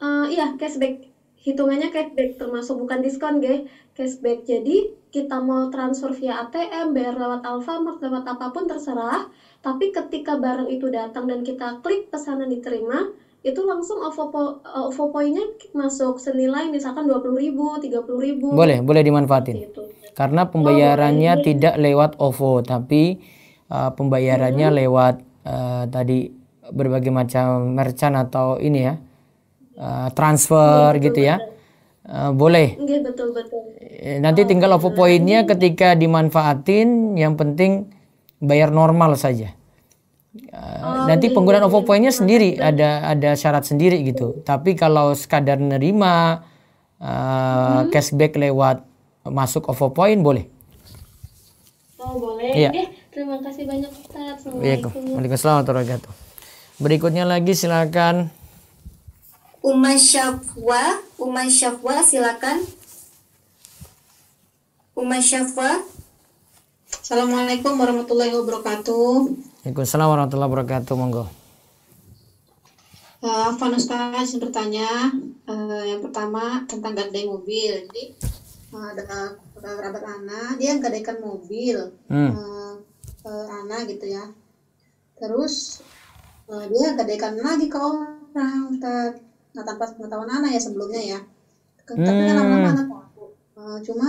uh, iya cashback hitungannya cashback termasuk bukan diskon guys cashback jadi kita mau transfer via ATM bayar lewat Alfamart lewat apapun terserah tapi ketika barang itu datang dan kita klik pesanan diterima itu langsung OVO, eh, OVO poinnya masuk senilai misalkan 20 ribu, 30 ribu. Boleh, boleh dimanfaatin. Gitu. Karena oh, pembayarannya oh, tidak lewat OVO, tapi uh, pembayarannya hmm. lewat uh, tadi berbagai macam merchant atau ini ya, Eh, transfer iya, gitu ya. Uh, boleh. Iya, betul betul. Eh, nanti oh, tinggal apa poinnya ketika dimanfaatin yang penting bayar normal saja. Uh, oh, nanti gini, iya, penggunaan OVO poinnya sendiri ada ada syarat sendiri gitu. Tapi kalau sekadar nerima uh, hmm. cashback lewat masuk OVO point boleh. Oh boleh. Ya. terima kasih banyak Ustaz. Waalaikumsalam warahmatullahi wabarakatuh. Berikutnya lagi silakan. Umay Syafwa, Umay Syafwa silakan. Umay Syafwa. Assalamualaikum warahmatullahi wabarakatuh. Waalaikumsalam warahmatullahi wabarakatuh. Monggo. Uh, eh, Afan Ustaz bertanya uh, yang pertama tentang gandeng mobil. Jadi uh, ada kerabat anak dia gadaikan mobil hmm. uh, uh, anak gitu ya. Terus uh, dia gadaikan lagi ke orang ter nah tanpa pengetahuan anak ya sebelumnya ya tapi kan hmm. kan lama-lama anak aku uh, cuma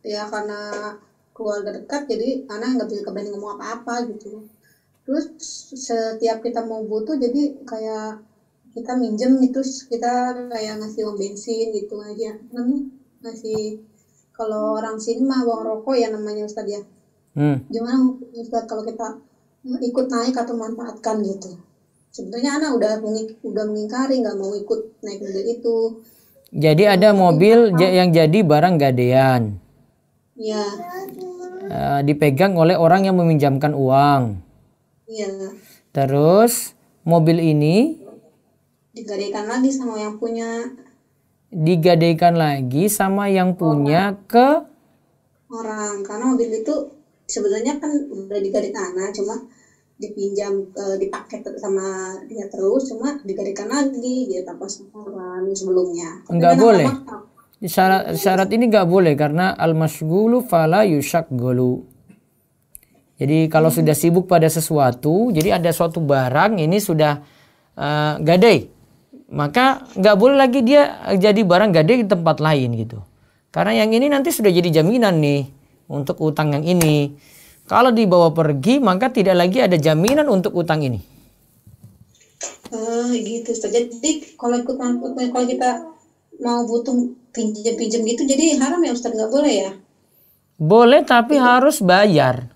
ya karena keluarga dekat jadi anak nggak bisa kebanyakan ngomong apa-apa gitu terus setiap kita mau butuh jadi kayak kita minjem itu kita kayak ngasih uang bensin gitu aja namanya ngasih kalau orang sini mah uang rokok ya namanya Ustadz ya hmm. gimana Ustadz kalau kita ikut naik atau manfaatkan gitu sebetulnya anak udah mengik udah mengingkari nggak mau ikut naik mobil itu jadi ada mobil yang jadi barang gadean ya uh, dipegang oleh orang yang meminjamkan uang ya terus mobil ini digadaikan lagi sama yang punya digadaikan lagi sama yang punya orang. ke orang karena mobil itu sebetulnya kan udah digadaikan anak cuma dipinjam uh, dipakai sama dia terus cuma digadikan lagi gitu tanpa seorang sebelumnya nggak boleh syarat syarat ini nggak boleh karena al masgulu fala yushak golu jadi kalau hmm. sudah sibuk pada sesuatu jadi ada suatu barang ini sudah uh, gadai maka nggak boleh lagi dia jadi barang gadai di tempat lain gitu karena yang ini nanti sudah jadi jaminan nih untuk utang yang ini kalau dibawa pergi, maka tidak lagi ada jaminan untuk utang ini. Uh, gitu. Jadi kalau ikut kalau kita mau butuh pinjam-pinjam gitu, jadi haram ya Ustaz? Nggak boleh ya? Boleh, tapi gitu. harus bayar.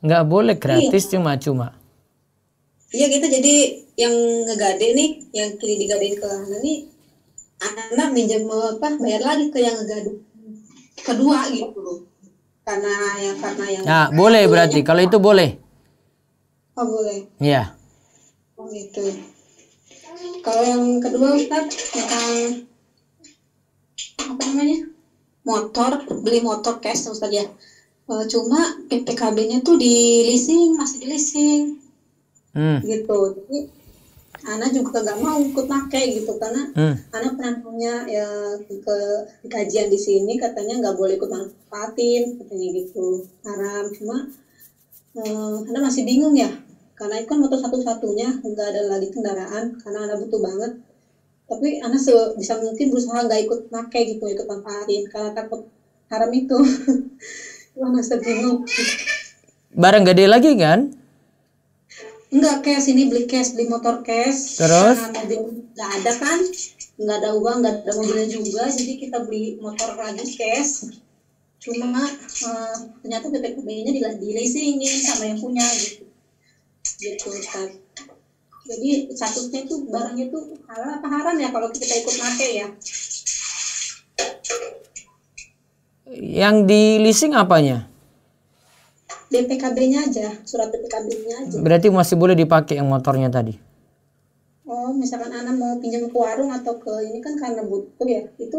Nggak boleh iya. gratis cuma-cuma. Iya gitu. Jadi yang ngegade nih, yang kiri digadein ke kanan nih, anak minjem apa? Bayar lagi ke yang ngegade kedua gitu loh karena yang karena yang nah boleh berarti kalau itu boleh oh boleh iya oh gitu kalau yang kedua Ustaz tentang apa namanya motor beli motor cash Ustaz ya e, cuma PPKB-nya tuh di leasing masih di leasing hmm. gitu jadi Ana juga gak mau ikut pakai gitu karena hmm. Ana pernah punya ya ke kajian di sini katanya nggak boleh ikut manfaatin katanya gitu haram cuma uh, Ana masih bingung ya karena itu kan motor satu-satunya nggak ada lagi kendaraan karena Ana butuh banget tapi Ana bisa mungkin berusaha nggak ikut pakai gitu ikut manfaatin karena takut haram itu Ana bingung barang gede lagi kan Enggak cash ini beli cash beli motor cash. Terus? Enggak ada kan, Enggak ada uang enggak ada mobilnya juga, jadi kita beli motor lagi cash. Cuma uh, ternyata BPKB-nya di, di leasingin sama yang punya gitu. Gitu Ustaz. Jadi statusnya itu barangnya itu halal apa haram ya kalau kita ikut make ya? Yang di leasing apanya? dpkb nya aja, surat dpkb nya aja. Berarti masih boleh dipakai yang motornya tadi? Oh, misalkan anak mau pinjam ke warung atau ke ini kan karena butuh oh ya, itu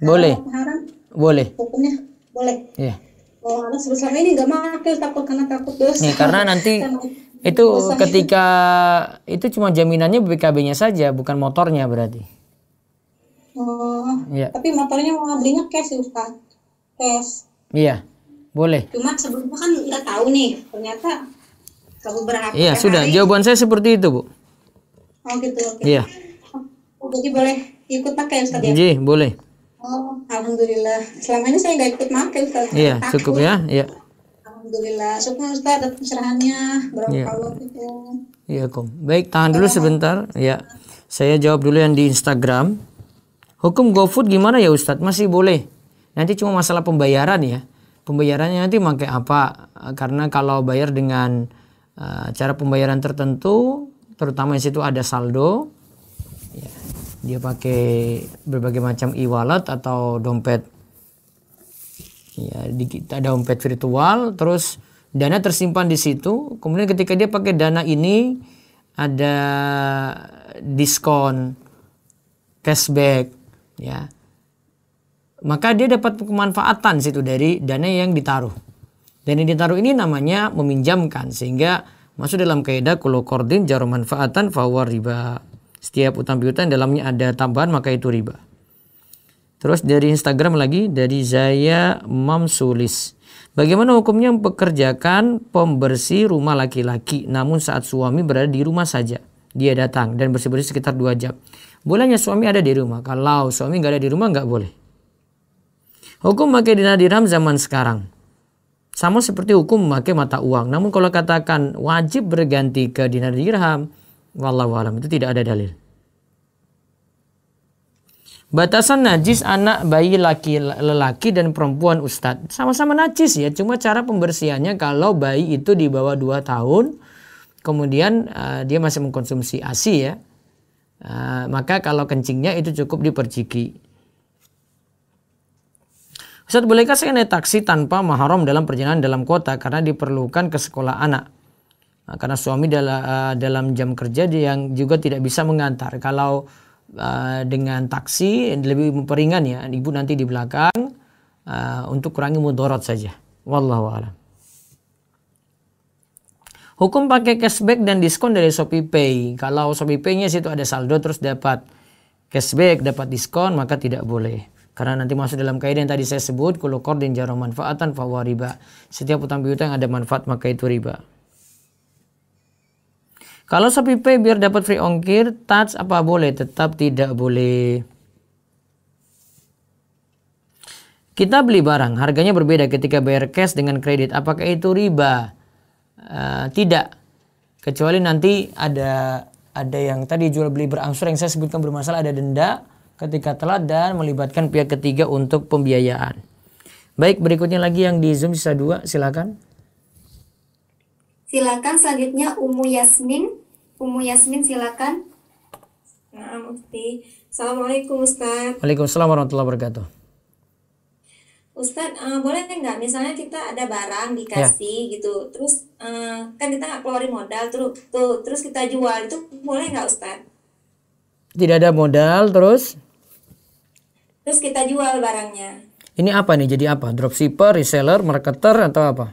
boleh. Haram. Boleh. Hukumnya boleh. Iya. Yeah. Oh, anak sebesar ini nggak pakai takut karena takut dosa. Nih, karena nanti itu dosa. ketika itu cuma jaminannya dpkb nya saja, bukan motornya berarti. Oh. Iya. Tapi motornya mau belinya cash, Ustaz. Cash. Iya. Boleh. cuma sebelumnya kan nggak tahu nih, ternyata beberapa Iya, sudah. Hari, Jawaban saya seperti itu, Bu. Oh, gitu. Oke Iya. jadi oh, boleh ikut pakai ya, Ustaz ya? Iya, boleh. Oh, alhamdulillah. Selama ini saya nggak ikut pakai ya, Ustaz. Ya. Iya, Takut. cukup ya. Iya. Alhamdulillah. Syukur Ustaz ada pencerahannya. Berapa ya. Allah gitu. Iya, Kom. Baik, tahan dulu iya, sebentar. Ya. Saya jawab dulu yang di Instagram. Hukum GoFood gimana ya Ustadz? Masih boleh. Nanti cuma masalah pembayaran ya pembayarannya nanti pakai apa karena kalau bayar dengan uh, cara pembayaran tertentu terutama di situ ada saldo ya, dia pakai berbagai macam e-wallet atau dompet ya di, kita dompet virtual terus dana tersimpan di situ kemudian ketika dia pakai dana ini ada diskon cashback ya maka dia dapat kemanfaatan situ dari dana yang ditaruh. Dan yang ditaruh ini namanya meminjamkan sehingga masuk dalam kaidah kulo kordin jarum manfaatan fawar riba. Setiap utang piutang dalamnya ada tambahan maka itu riba. Terus dari Instagram lagi dari Zaya Mamsulis. Bagaimana hukumnya mempekerjakan pembersih rumah laki-laki namun saat suami berada di rumah saja dia datang dan bersih-bersih sekitar dua jam. Bolehnya suami ada di rumah. Kalau suami nggak ada di rumah nggak boleh. Hukum pakai dinar dirham zaman sekarang. Sama seperti hukum memakai mata uang. Namun kalau katakan wajib berganti ke dinar dirham, wallahu alam itu tidak ada dalil. Batasan najis anak bayi laki lelaki dan perempuan ustad Sama-sama najis ya, cuma cara pembersihannya kalau bayi itu di bawah dua tahun, kemudian uh, dia masih mengkonsumsi ASI ya. Uh, maka kalau kencingnya itu cukup diperciki. Ustaz, bolehkah saya naik taksi tanpa mahram dalam perjalanan dalam kota karena diperlukan ke sekolah anak? Nah, karena suami dalam, uh, eh, dalam jam kerja yang juga tidak bisa mengantar. Kalau uh, dengan taksi lebih memperingan ya, ibu nanti di belakang uh, untuk kurangi mudorot saja. Wallahu a'lam. Hukum pakai cashback dan diskon dari Shopee Pay. Kalau Shopee Pay-nya situ ada saldo terus dapat cashback, dapat diskon, maka tidak boleh. Karena nanti masuk dalam kaidah yang tadi saya sebut, kalau kordin jarang manfaatan fahuwa riba. Setiap utang piutang yang ada manfaat maka itu riba. Kalau sapi Pay biar dapat free ongkir, touch apa boleh? Tetap tidak boleh. Kita beli barang, harganya berbeda ketika bayar cash dengan kredit. Apakah itu riba? Uh, tidak. Kecuali nanti ada ada yang tadi jual beli berangsur yang saya sebutkan bermasalah ada denda ketika teladan melibatkan pihak ketiga untuk pembiayaan. Baik, berikutnya lagi yang di Zoom sisa dua, silakan. Silakan selanjutnya Umu Yasmin. Umu Yasmin silakan. Nah, Mufti. Assalamualaikum Ustaz. Waalaikumsalam warahmatullahi wabarakatuh. Ustadz, uh, eh, boleh nggak misalnya kita ada barang dikasih ya. gitu, terus uh, kan kita nggak keluarin modal, terus tuh, terus kita jual itu boleh nggak Ustadz? Tidak ada modal, terus? terus kita jual barangnya. Ini apa nih? Jadi apa? Dropshipper, reseller, marketer atau apa?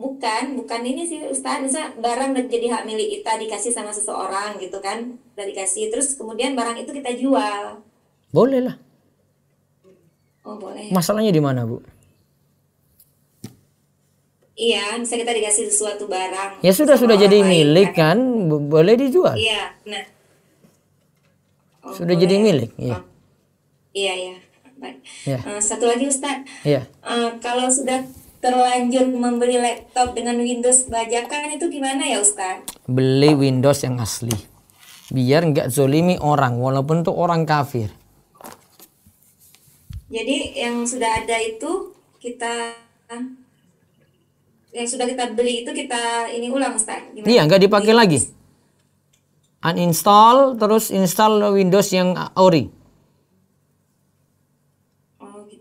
Bukan, bukan ini sih Ustaz. Misal barang jadi hak milik kita dikasih sama seseorang gitu kan. dari dikasih, terus kemudian barang itu kita jual. Boleh lah. Oh, boleh. Masalahnya di mana, Bu? Iya, misalnya kita dikasih sesuatu barang. Ya sudah sudah jadi lain, milik kan, kan? boleh dijual. Iya, nah. Oh, sudah boleh. jadi milik, iya. Oh Iya ya. Baik. Ya. Uh, satu lagi Ustadz. Iya. Uh, kalau sudah terlanjur memberi laptop dengan Windows bajakan itu gimana ya Ustadz? Beli Windows yang asli. Biar nggak zolimi orang walaupun tuh orang kafir. Jadi yang sudah ada itu kita yang sudah kita beli itu kita ini ulang Ustaz. Iya, nggak dipakai lagi. Uninstall terus install Windows yang ori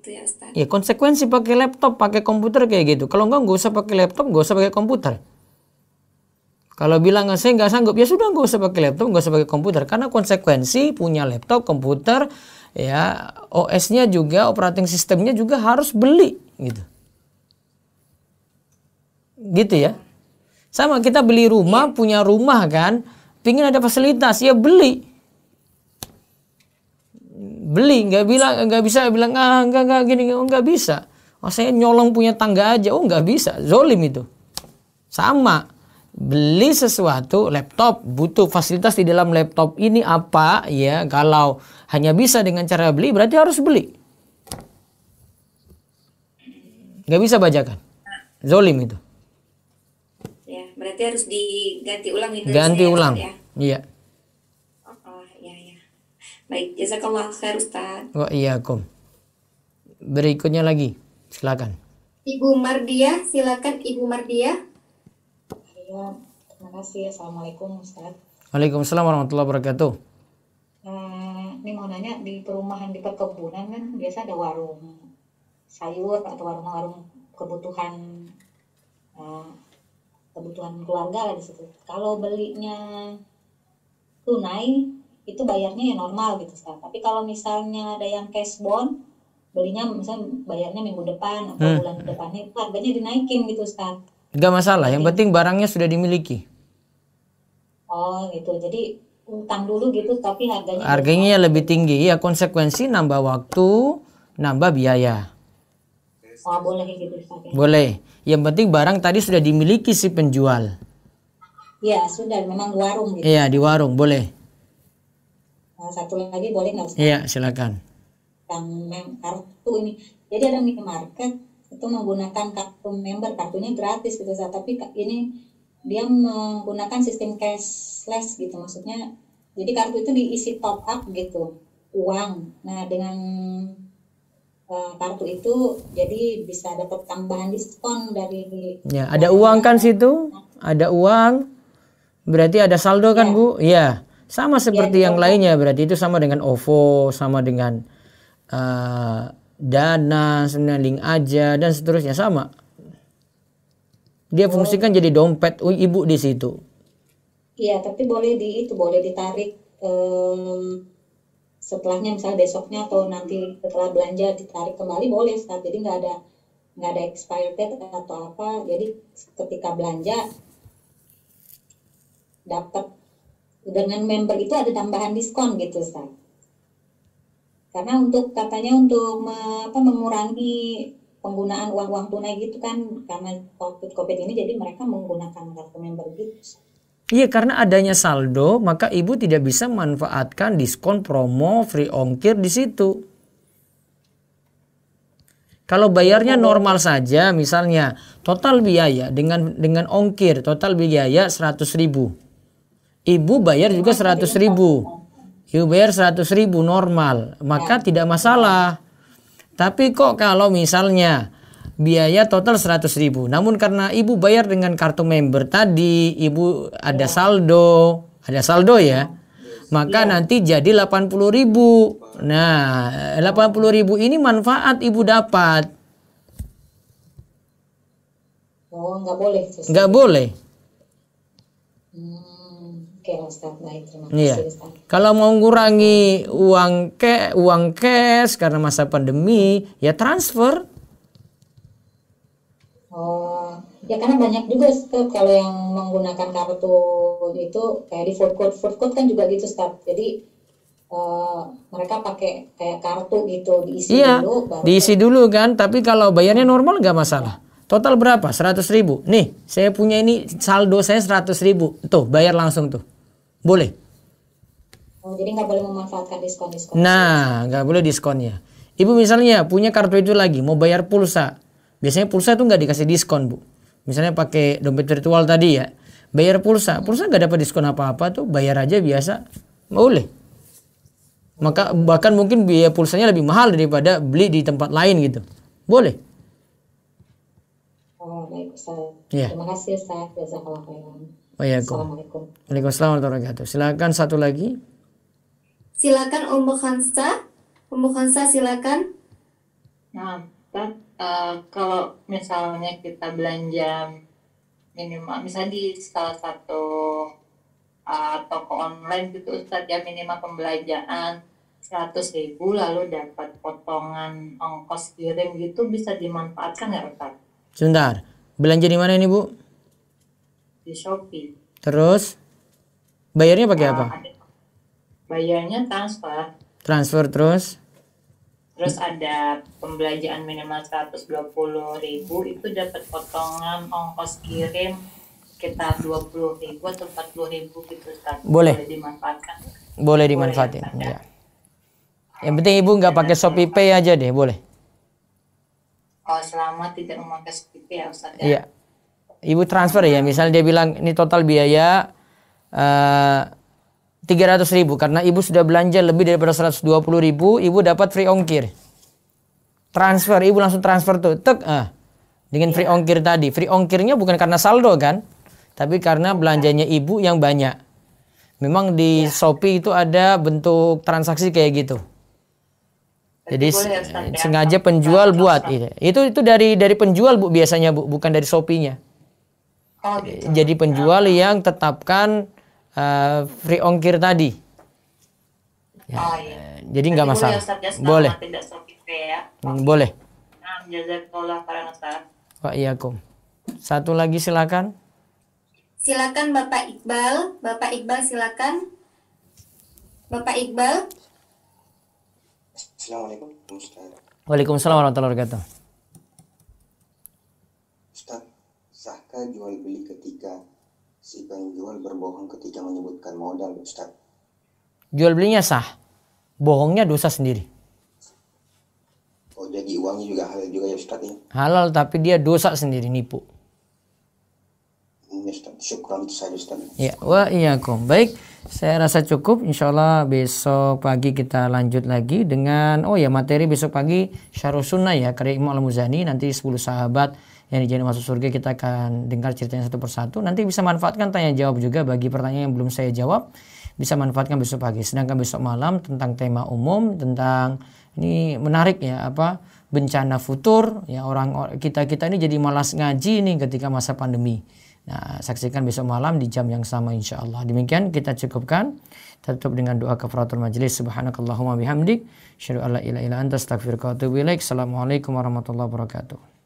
gitu ya Ustaz? Ya konsekuensi pakai laptop, pakai komputer kayak gitu. Kalau enggak nggak usah pakai laptop, nggak usah pakai komputer. Kalau bilang saya nggak sanggup, ya sudah nggak usah pakai laptop, nggak usah pakai komputer. Karena konsekuensi punya laptop, komputer, ya OS-nya juga, operating sistemnya juga harus beli gitu. Gitu ya. Sama kita beli rumah, iya. punya rumah kan, pingin ada fasilitas, ya beli beli nggak bilang nggak bisa bilang ah nggak nggak gini oh, bisa oh saya nyolong punya tangga aja oh nggak bisa zolim itu sama beli sesuatu laptop butuh fasilitas di dalam laptop ini apa ya kalau hanya bisa dengan cara beli berarti harus beli nggak bisa bajakan zolim itu ya berarti harus diganti ulang itu ganti ulang ya iya Baik, jazakallah khair Ustaz. Wa iyakum. Berikutnya lagi, silakan. Ibu Mardia, silakan Ibu Mardia. Ya, terima kasih. Assalamualaikum Ustaz. Waalaikumsalam warahmatullahi wabarakatuh. Hmm, ini mau nanya di perumahan di perkebunan kan biasa ada warung sayur atau warung-warung kebutuhan eh, kebutuhan keluarga lah di situ. Kalau belinya tunai itu bayarnya ya normal gitu Sal. tapi kalau misalnya ada yang cash bond belinya misalnya bayarnya minggu depan atau hmm. bulan depannya itu harganya dinaikin gitu Sal. Gak masalah, yang penting barangnya sudah dimiliki. Oh gitu, jadi utang dulu gitu tapi harganya harganya besar. lebih tinggi. Ya konsekuensi nambah waktu, nambah biaya. Oh, boleh gitu Ustaz. Ya? Boleh. Yang penting barang tadi sudah dimiliki si penjual. Ya, sudah memang warung gitu. Iya, di warung boleh. Nah, satu lagi boleh nggak Ustaz? Iya, silakan. Yang kartu ini. Jadi ada minimarket itu menggunakan kartu member, kartunya gratis gitu Ustaz, tapi ini dia menggunakan sistem cashless gitu maksudnya. Jadi kartu itu diisi top up gitu uang. Nah, dengan eh, kartu itu jadi bisa dapat tambahan diskon dari Ya, ada uang kan situ? Ada uang. Berarti ada saldo kan, ya. Bu? Iya. Sama iya, seperti ya, yang iya. lainnya berarti itu sama dengan OVO, sama dengan uh, Dana, sebenarnya link aja dan seterusnya sama. Dia oh. fungsikan jadi dompet ibu di situ. Iya, tapi boleh di itu boleh ditarik um, setelahnya misalnya besoknya atau nanti setelah belanja ditarik kembali boleh saat jadi nggak ada nggak ada expired date atau apa jadi ketika belanja dapat dengan member itu ada tambahan diskon gitu Ustaz karena untuk katanya untuk me, apa, mengurangi penggunaan uang-uang tunai gitu kan karena covid covid ini jadi mereka menggunakan kartu member gitu Iya karena adanya saldo maka ibu tidak bisa manfaatkan diskon promo free ongkir di situ. Kalau iya, bayarnya normal saja misalnya total biaya dengan dengan ongkir total biaya 100 ribu ibu bayar juga 100 ribu ibu bayar 100 ribu normal maka tidak masalah tapi kok kalau misalnya biaya total 100 ribu namun karena ibu bayar dengan kartu member tadi ibu ada saldo ada saldo ya maka nanti jadi 80 ribu nah 80 ribu ini manfaat ibu dapat Oh, nggak boleh. Nggak boleh. Oke Ustaz, nah, iya. Kalau mau ngurangi uang ke uang cash karena masa pandemi, ya transfer. Oh, ya karena banyak juga Ustaz kalau yang menggunakan kartu itu kayak di food court, food court kan juga gitu Ustaz. Jadi uh, mereka pakai kayak kartu gitu diisi iya, dulu. Baru diisi dulu kan, tapi kalau bayarnya normal nggak masalah. Total berapa? 100 ribu. Nih, saya punya ini saldo saya 100 ribu. Tuh, bayar langsung tuh. Boleh. Oh, jadi nggak boleh memanfaatkan diskon-diskon. Nah, nggak boleh diskonnya. Ibu misalnya punya kartu itu lagi, mau bayar pulsa. Biasanya pulsa itu nggak dikasih diskon, Bu. Misalnya pakai dompet virtual tadi ya. Bayar pulsa, pulsa nggak dapat diskon apa-apa tuh, bayar aja biasa. Boleh. Maka bahkan mungkin biaya pulsanya lebih mahal daripada beli di tempat lain gitu. Boleh. Oh, baik Ustaz. Ya. Terima kasih Ustaz. Waalaikumsalam. Waalaikumsalam warahmatullahi wabarakatuh. Silakan satu lagi. Silakan Om Khansa. Om Khansa silakan. Nah, uh, kalau misalnya kita belanja minimal, misalnya di salah satu uh, toko online gitu Ustaz ya minimal pembelanjaan 100 ribu lalu dapat potongan ongkos kirim gitu bisa dimanfaatkan ya Ustaz? Sebentar, belanja di mana ini Bu? di Shopee. Terus bayarnya pakai uh, apa? Ada, bayarnya transfer. Transfer terus? Terus ada pembelanjaan minimal puluh ribu itu dapat potongan ongkos kirim sekitar puluh ribu atau puluh ribu gitu Boleh. Boleh dimanfaatkan. Boleh dimanfaatin. Boleh, ya. ya. Yang penting ibu nggak pakai Shopee Pay aja deh, boleh. Oh, selama tidak memakai Shopee Pay ya Ustaz. Ya? Iya. Ya ibu transfer ya misalnya dia bilang ini total biaya eh, tiga uh, ratus ribu karena ibu sudah belanja lebih daripada puluh ribu ibu dapat free ongkir transfer ibu langsung transfer tuh tek uh, dengan free iya. ongkir tadi free ongkirnya bukan karena saldo kan tapi karena belanjanya ibu yang banyak memang di ya. Shopee itu ada bentuk transaksi kayak gitu jadi ya, ya? sengaja penjual buat iya. itu itu dari dari penjual bu biasanya bu bukan dari Shopee-nya Gitu. Jadi penjual ya. yang tetapkan uh, free ongkir tadi. Ya. Oh, iya. Jadi nggak masalah. Boleh. ya. Hmm, boleh. Pak Iyakum. Satu lagi silakan. Silakan Bapak Iqbal. Bapak Iqbal silakan. Bapak Iqbal. Assalamualaikum. Waalaikumsalam warahmatullahi wabarakatuh. Sahkah jual beli ketika si penjual berbohong ketika menyebutkan modal, Ustaz? Jual belinya sah. Bohongnya dosa sendiri. Oh, jadi uangnya juga halal juga ya Ustaz ya? Halal tapi dia dosa sendiri nipu. Ya, Ustaz. Syukran saya Ustaz. Ya, wa iyakum. Baik. Saya rasa cukup. Insya Allah besok pagi kita lanjut lagi dengan oh ya materi besok pagi Syarus Sunnah ya karya Imam Al Muzani nanti 10 sahabat yang dijamin masuk surga kita akan dengar ceritanya satu persatu. Nanti bisa manfaatkan tanya jawab juga bagi pertanyaan yang belum saya jawab bisa manfaatkan besok pagi. Sedangkan besok malam tentang tema umum tentang ini menarik ya apa bencana futur ya orang kita kita ini jadi malas ngaji nih ketika masa pandemi. Nah, saksikan besok malam di jam yang sama insya Allah. Demikian kita cukupkan. tutup dengan doa kafaratul majelis Subhanakallahumma bihamdik. Syadu Allah ila ila anta astagfirullah. Assalamualaikum warahmatullahi wabarakatuh.